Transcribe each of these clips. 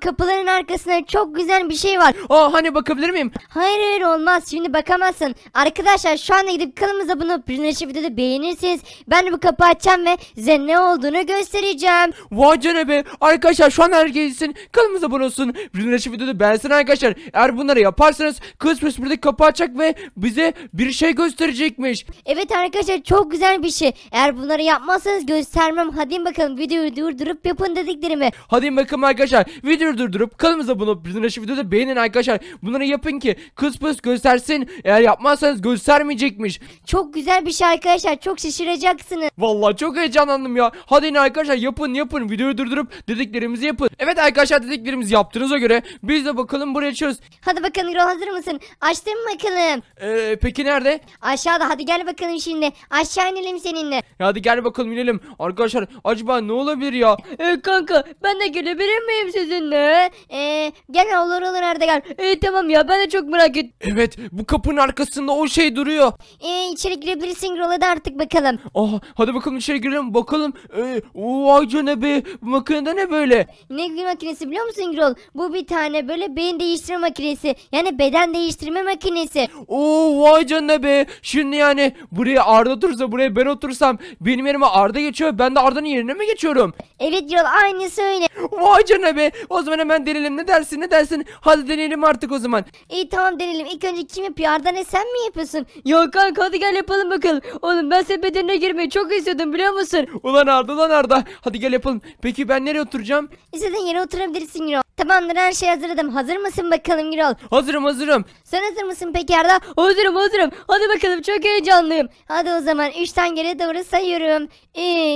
Kapıların arkasında çok güzel bir şey var. Aa hani bakabilir miyim? Hayır hayır olmaz şimdi bakamazsın. Arkadaşlar şu anda gidip kanalımıza bunu prinleşip videoda beğenirsiniz. Ben bu kapı açacağım ve size ne olduğunu göstereceğim. Vay canına be. Arkadaşlar şu an herkesin kanalımıza abone olsun. Prinleşip videoda beğensin arkadaşlar. Eğer bunları yaparsanız kız pıs buradaki kapı açacak ve bize bir şey gösterecekmiş. Evet arkadaşlar çok güzel bir şey. Eğer bunları yapmazsanız göstermem. Hadi bakalım videoyu durdurup yapın dediklerimi. Hadi bakalım arkadaşlar. Video videoyu durdurup kanalımıza abone olup bizim videoyu da beğenin arkadaşlar. Bunları yapın ki kız pıs göstersin. Eğer yapmazsanız göstermeyecekmiş. Çok güzel bir şey arkadaşlar. Çok şaşıracaksınız. Vallahi çok heyecanlandım ya. Hadi yine arkadaşlar yapın yapın. Videoyu durdurup dediklerimizi yapın. Evet arkadaşlar dediklerimizi yaptığınıza göre biz de bakalım buraya açıyoruz. Hadi bakalım Gürol hazır mısın? Açtın mı bakalım? Ee, peki nerede? Aşağıda hadi gel bakalım şimdi. Aşağı inelim seninle. Hadi gel bakalım inelim. Arkadaşlar acaba ne olabilir ya? Ee, kanka ben de gelebilir miyim sizinle? farklı. Ee, e, gel olur olur Arda gel. Ee, tamam ya ben de çok merak ettim. Evet bu kapının arkasında o şey duruyor. Ee, içeri girebilirsin Grola da artık bakalım. Oh hadi bakalım içeri girelim bakalım. Ee, vay canına be bu makinede ne böyle? Ne gibi makinesi biliyor musun Grol? Bu bir tane böyle beyin değiştirme makinesi. Yani beden değiştirme makinesi. Oo vay canına be. Şimdi yani buraya Arda otursa buraya ben otursam benim yerime Arda geçiyor. Ben de Arda'nın yerine mi geçiyorum? Evet Grol aynısı öyle. Vay canına be. O o zaman hemen denelim ne dersin ne dersin? Hadi deneyelim artık o zaman. İyi tamam denelim ilk önce kim yapıyor? Arda ne sen mi yapıyorsun? Yok kanka hadi gel yapalım bakalım. Oğlum ben senin bedenine girmeyi çok istiyordum biliyor musun? Ulan Arda ulan Arda. Hadi gel yapalım. Peki ben nereye oturacağım? İstediğin yere oturabilirsin Girol. Tamamdır her şeyi hazırladım. Hazır mısın bakalım Girol? Hazırım hazırım. Sen hazır mısın peki Arda? Hazırım hazırım. Hadi bakalım çok heyecanlıyım. Hadi o zaman 3'ten geri doğru sayıyorum.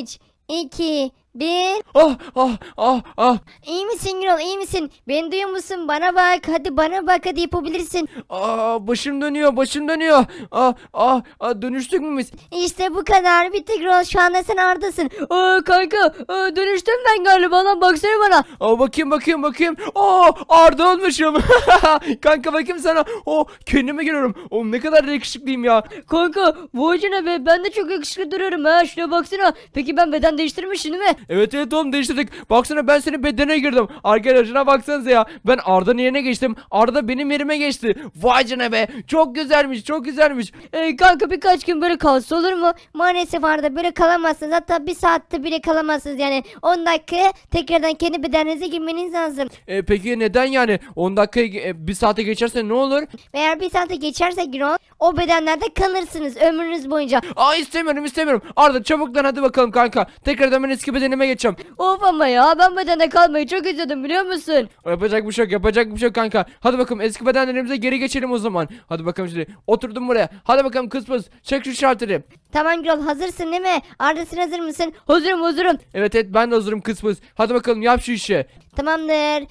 3, 2, bir. Ah ah ah ah. İyi misin Gürol iyi misin? Beni duyuyor musun? Bana bak hadi bana bak hadi yapabilirsin. Aa başım dönüyor başım dönüyor. Ah ah ah dönüştük mü biz? İşte bu kadar bitti Gürol şu anda sen aradasın. Aa kanka aa, dönüştüm ben galiba lan baksana bana. Aa bakayım bakayım bakayım. Aa Arda olmuşum. kanka bakayım sana. Oh kendime geliyorum. o ne kadar yakışıklıyım ya. Kanka bu hoca be ben de çok yakışıklı duruyorum ha şuna baksana. Peki ben beden değiştirmişim değil mi? Evet evet oğlum değiştirdik. Baksana ben senin bedene girdim. Arkadaşına baksanıza ya. Ben Arda'nın yerine geçtim. Arda benim yerime geçti. Vay canına be. Çok güzelmiş çok güzelmiş. Ee, kanka birkaç gün böyle kalsa olur mu? Maalesef Arda böyle kalamazsınız. Hatta bir saatte bile kalamazsınız yani. 10 dakika tekrardan kendi bedeninize girmeniz lazım. Ee, peki neden yani? 10 dakika e, bir saate geçerse ne olur? Eğer bir saate geçerse Giron o bedenlerde kalırsınız ömrünüz boyunca. Aa istemiyorum istemiyorum. Arda çabuktan hadi bakalım kanka. Tekrardan ben eski bedeni kendime geçiyorum. Of ama ya ben bedene kalmayı çok özledim biliyor musun? Yapacak bir şey yok yapacak bir şey yok kanka. Hadi bakalım eski bedenlerimize geri geçelim o zaman. Hadi bakalım şimdi oturdum buraya. Hadi bakalım kız çek şu şartları. Tamam Gürol hazırsın değil mi? Arda sen hazır mısın? Hazırım hazırım. Evet evet ben de hazırım kız Hadi bakalım yap şu işi. Tamamdır.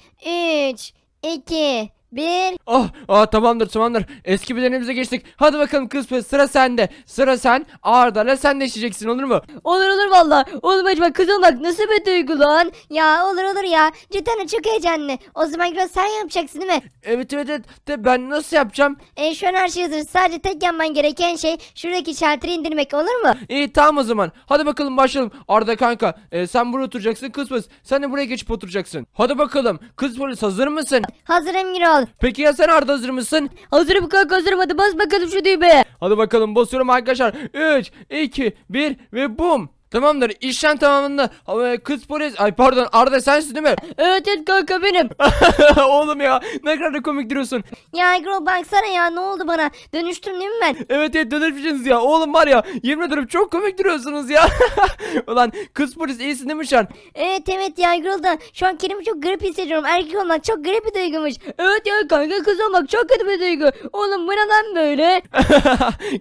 3, 2, bir. Oh, oh tamamdır tamamdır. Eski bedenimize geçtik. Hadi bakalım kız pes, sıra sende. Sıra sen. Arda'la sen de olur mu? Olur olur valla. Oğlum acaba kızın bak nasıl bir duygu lan? Ya olur olur ya. Cidden çok heyecanlı. O zaman biraz sen yapacaksın değil mi? Evet evet evet. De ben nasıl yapacağım? E, şu an her şey hazır. Sadece tek yapman gereken şey şuradaki şalteri indirmek olur mu? İyi tamam o zaman. Hadi bakalım başlayalım. Arda kanka e, sen buraya oturacaksın. Kız pes, sen de buraya geçip oturacaksın. Hadi bakalım. Kız polis hazır mısın? Hazırım Girol. Peki ya sen Arda hazır mısın? Hazırım kanka hazırım hadi bas bakalım şu düğmeye. Hadi bakalım basıyorum arkadaşlar. 3, 2, 1 ve bum. Tamamdır işlem tamamında kız polis ay pardon Arda sensin değil mi? Evet evet kanka benim. Oğlum ya ne kadar da komik duruyorsun. Ya Egro baksana ya ne oldu bana dönüştüm değil mi ben? Evet evet dönüşmüşsünüz ya oğlum var ya yemin ederim çok komik duruyorsunuz ya. Ulan kız polis iyisin değil mi şu an? Evet evet ya Egro da şu an kendimi çok grip hissediyorum erkek olmak çok grip bir duygumuş. Evet ya kanka kız olmak çok kötü bir duygu. Oğlum bu neden böyle?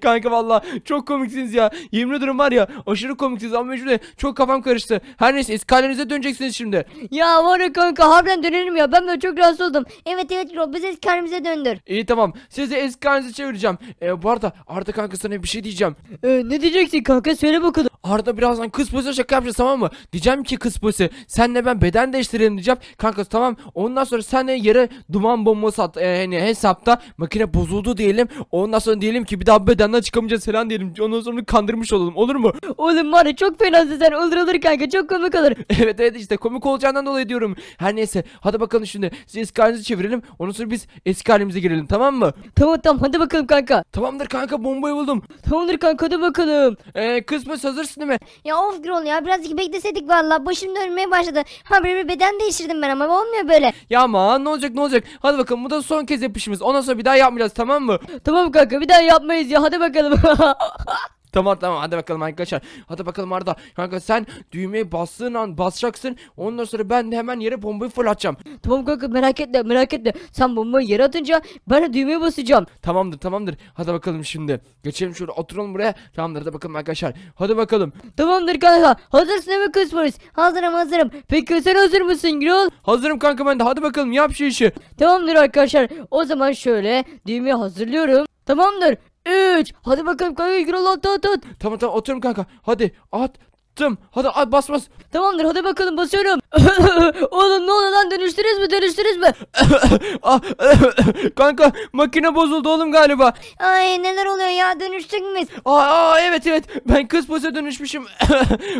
kanka valla çok komiksiniz ya yemin ederim var ya aşırı komiksiniz kafamı meşgul Çok kafam karıştı. Her neyse eskalerinize döneceksiniz şimdi. Ya var ya kanka harbiden dönelim ya. Ben böyle çok rahatsız oldum. Evet evet Rob biz eskalemize döndür. İyi tamam. Sizi eskalenize çevireceğim. Ee, bu arada Arda kanka sana bir şey diyeceğim. Ee, ne diyeceksin kanka söyle bakalım. Arda birazdan kız polisi şaka yapacağız tamam mı? Diyeceğim ki kız polisi senle ben beden değiştirelim diyeceğim. Kanka tamam ondan sonra senle yere duman bombası at. E, hani hesapta makine bozuldu diyelim. Ondan sonra diyelim ki bir daha bedenden çıkamayacağız falan diyelim. Ondan sonra kandırmış olalım olur mu? Oğlum var ya çok fenasın sen olur olur kanka çok komik olur. evet evet işte komik olacağından dolayı diyorum. Her neyse hadi bakalım şimdi siz eski halinizi çevirelim. Ondan sonra biz eski halimize girelim tamam mı? Tamam tamam hadi bakalım kanka. Tamamdır kanka bombayı buldum. Tamamdır kanka hadi bakalım. Ee, kısmı hazırsın değil mi? Ya of Grol ya birazcık bekleseydik valla başım dönmeye başladı. Ha bir beden değiştirdim ben ama olmuyor böyle. Ya aman ne olacak ne olacak. Hadi bakalım bu da son kez yapışımız. Ondan sonra bir daha yapmayacağız tamam mı? Tamam kanka bir daha yapmayız ya hadi bakalım. Tamam tamam hadi bakalım arkadaşlar. Hadi bakalım Arda. Kanka sen düğmeye bastığın an basacaksın. Ondan sonra ben de hemen yere bombayı fırlatacağım. Tamam kanka merak etme merak etme. Sen bombayı yere atınca ben de düğmeye basacağım. Tamamdır tamamdır. Hadi bakalım şimdi. Geçelim şuraya, oturalım buraya. Tamamdır hadi bakalım arkadaşlar. Hadi bakalım. Tamamdır kanka. Hazırsın mı kız polis? Hazırım hazırım. Peki sen hazır mısın Gürol? Hazırım kanka ben de. Hadi bakalım yap şu işi. Tamamdır arkadaşlar. O zaman şöyle düğmeyi hazırlıyorum. Tamamdır. 3. Hadi bakalım kanka Gürol at at at. Tamam tamam atıyorum kanka. Hadi attım. Hadi at bas bas. Tamamdır hadi bakalım basıyorum. Oğlum ne oldu lan dönüştünüz mü dönüştünüz mü? Ah, kanka makine bozuldu oğlum galiba. Ay neler oluyor ya dönüştük mü? biz? Aa, aa, evet evet ben kız polise dönüşmüşüm.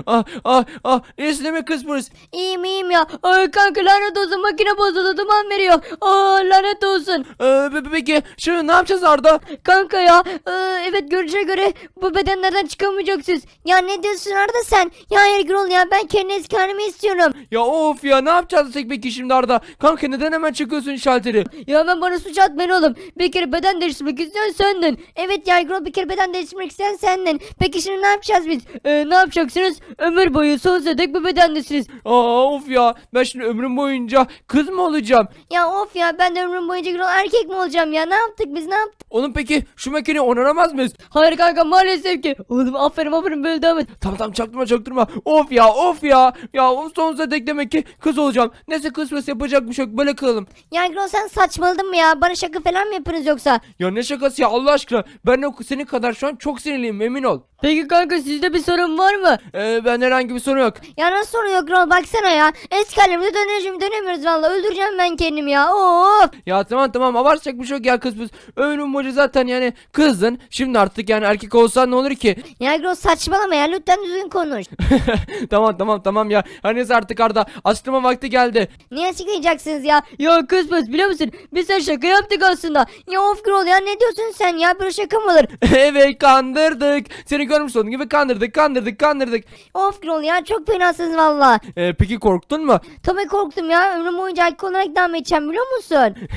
ah, ah, ah. Esleme kız polis. İyiyim iyiyim ya. Ay kanka lanet olsun makine bozuldu duman veriyor. Aa lanet olsun. Ee, peki şimdi ne yapacağız Arda? Kanka ya e, evet görece göre bu bedenlerden çıkamayacaksınız. Ya ne diyorsun Arda sen? Ya hayır ol ya ben kendi eski istiyorum. Ya of ya ne yapacağız tek peki şimdi Arda? Kanka neden hemen çıkıyorsun şalteri? Ya ben bana suç atmayın oğlum. Bir kere beden değiştirmek isteyen sendin. Evet ya Gro bir kere beden değiştirmek isteyen sendin. Peki şimdi ne yapacağız biz? Ee, ne yapacaksınız? Ömür boyu sonsuza dek bu bedendesiniz. Aa of ya ben şimdi ömrüm boyunca kız mı olacağım? Ya of ya ben de ömrüm boyunca Gro erkek mi olacağım ya? Ne yaptık biz ne yaptık? Oğlum peki şu makineyi onaramaz mıyız? Hayır kanka maalesef ki. Oğlum aferin aferin böyle devam et. Tamam tamam çaktırma çaktırma. Of ya of ya. Ya of sonsuza dek de demek ki kız olacağım. Neyse kısmet yapacak bir şey yok. Böyle kılalım. Yangron sen saçmaladın mı ya? Bana şaka falan mı yapıyorsunuz yoksa? Ya ne şakası ya Allah aşkına. Ben de senin kadar şu an çok sinirliyim emin ol. Peki kanka sizde bir sorun var mı? Ee, ben herhangi bir sorun yok. Ya nasıl sorun yok Ron baksana ya. Eski halimize döneceğim dönemiyoruz valla. Öldüreceğim ben kendimi ya. Of. Ya tamam tamam abartacak bir şey yok ya kız biz. Ömrüm boyunca zaten yani kızdın. Şimdi artık yani erkek olsan ne olur ki? Ya Ron saçmalama ya lütfen düzgün konuş. tamam tamam tamam ya. Hani artık Arda ya. vakti geldi. Niye açıklayacaksınız ya? Ya kısmız biliyor musun? Biz sana şaka yaptık aslında. Ya of Kral ya ne diyorsun sen ya? Böyle şaka mı olur? evet kandırdık. Seni görmüş olduğun gibi kandırdık kandırdık kandırdık. Of Kral ya çok fenasınız valla. Ee, peki korktun mu? Tabii korktum ya. Ömrüm boyunca alkol olarak devam edeceğim biliyor musun?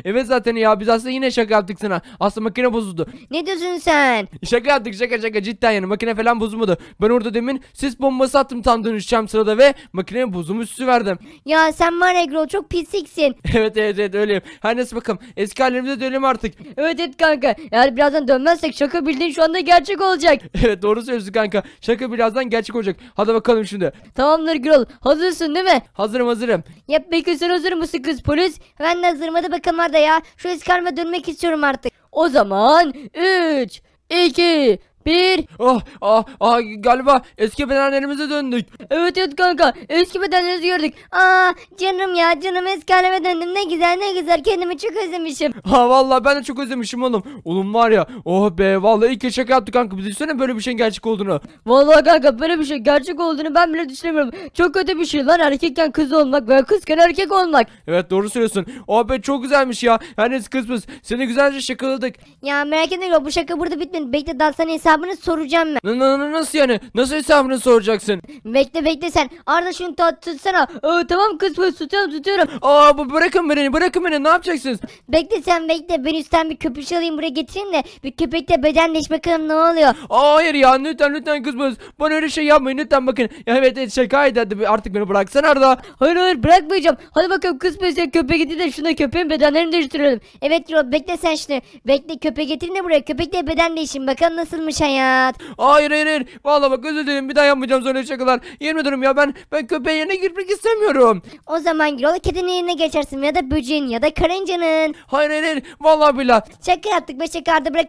evet zaten ya biz aslında yine şaka yaptık sana. Aslında makine bozuldu. Ne diyorsun sen? Şaka yaptık şaka şaka cidden yani makine falan bozulmadı. Ben orada demin sis bombası attım tam dönüşeceğim sırada ve makine bozuldu Kılavuzumu üstü verdim. Ya sen var ya çok pisiksin. evet evet evet öyleyim. Her neyse bakalım eski halimize dönelim artık. Evet evet kanka. Eğer birazdan dönmezsek şaka bildiğin şu anda gerçek olacak. evet doğru söylüyorsun kanka. Şaka birazdan gerçek olacak. Hadi bakalım şimdi. Tamamdır Gürol. Hazırsın değil mi? Hazırım hazırım. Ya peki sen hazır mısın kız polis? Ben de hazırım hadi bakalım Arda ya. Şu eskarma dönmek istiyorum artık. O zaman 3, 2, bir. Ah ah ah galiba eski bedenlerimize döndük. Evet evet kanka eski bedenlerimizi gördük. Aa canım ya canım eski halime döndüm ne güzel ne güzel kendimi çok özlemişim. Ha vallahi ben de çok özlemişim oğlum. Oğlum var ya oh be vallahi ilk şaka yaptık kanka biz düşünsene böyle bir şeyin gerçek olduğunu. Vallahi kanka böyle bir şey gerçek olduğunu ben bile düşünemiyorum. Çok kötü bir şey lan erkekken kız olmak veya kızken erkek olmak. Evet doğru söylüyorsun. Oh be çok güzelmiş ya. Her neyse kız kız seni güzelce şakaladık. Ya merak etme bu şaka burada bitmedi. Bekle dalsana sana hesabı hesabını soracağım ben. Na- na- nasıl yani? Nasıl hesabını soracaksın? Bekle bekle sen. Arda şunu tut- tutsana. Aa, tamam kız kız tutuyorum tutuyorum. Aa bu bırakın beni bırakın beni ne yapacaksınız? Bekle sen bekle. Ben üstten bir köpüş alayım buraya getireyim de. Bir köpekle bedenleş bakalım ne oluyor. Aa hayır ya lütfen lütfen kızmaz. Bana öyle şey yapmayın lütfen bakın. evet evet şakaydı hadi artık beni bıraksana Arda. Hayır hayır bırakmayacağım. Hadi bakalım kız mesela köpeğe gitti de şuna köpeğin bedenlerini değiştirelim. Evet Rob bekle sen şunu. Bekle köpeği getirin de buraya. Köpekle beden değişin. Bakalım nasılmış sen Hayır hayır hayır. Vallahi bak özür dilerim bir daha yapmayacağım sonra şakalar. Yemin ederim ya ben ben köpeğin yerine girmek istemiyorum. O zaman yola kedinin yerine geçersin ya da böceğin ya da karıncanın. Hayır hayır hayır. Vallahi billah. Şaka yaptık be şaka ardı bırak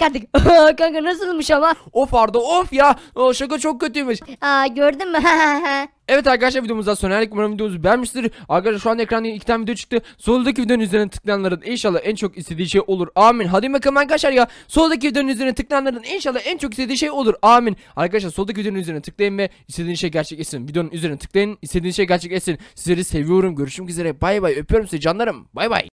Kanka nasılmış ama? Of Arda of ya. O şaka çok kötüymüş. Aa gördün mü? Evet arkadaşlar videomuzda sona erdik. Umarım videomuzu beğenmiştir. Arkadaşlar şu an ekranda iki tane video çıktı. Soldaki videonun üzerine tıklayanların inşallah en çok istediği şey olur. Amin. Hadi bakalım arkadaşlar ya. Soldaki videonun üzerine tıklayanların inşallah en çok istediği şey olur. Amin. Arkadaşlar soldaki videonun üzerine tıklayın ve istediğiniz şey gerçekleşsin. Videonun üzerine tıklayın. istediğiniz şey gerçekleşsin. Sizleri seviyorum. Görüşmek üzere. Bay bay. Öpüyorum sizi canlarım. Bay bay.